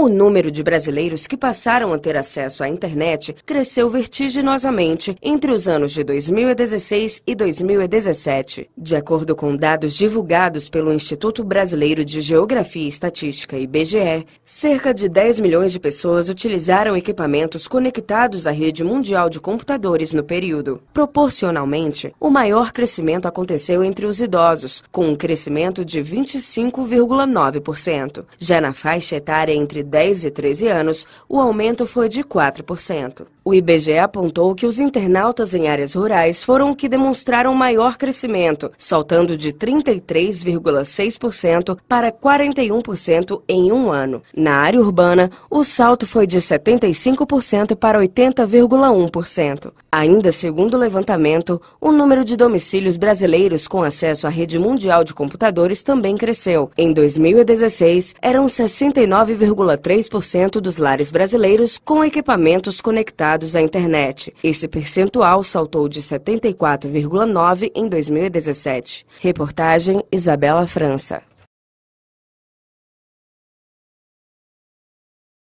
O número de brasileiros que passaram a ter acesso à internet cresceu vertiginosamente entre os anos de 2016 e 2017. De acordo com dados divulgados pelo Instituto Brasileiro de Geografia e Estatística, IBGE, cerca de 10 milhões de pessoas utilizaram equipamentos conectados à rede mundial de computadores no período. Proporcionalmente, o maior crescimento aconteceu entre os idosos, com um crescimento de 25,9%. Já na faixa etária entre 10 e 13 anos, o aumento foi de 4%. O IBGE apontou que os internautas em áreas rurais foram o que demonstraram maior crescimento, saltando de 33,6% para 41% em um ano. Na área urbana, o salto foi de 75% para 80,1%. Ainda segundo o levantamento, o número de domicílios brasileiros com acesso à rede mundial de computadores também cresceu. Em 2016, eram 69,3% dos lares brasileiros com equipamentos conectados ligados à internet. Esse percentual saltou de 74,9% em 2017. Reportagem Isabela França.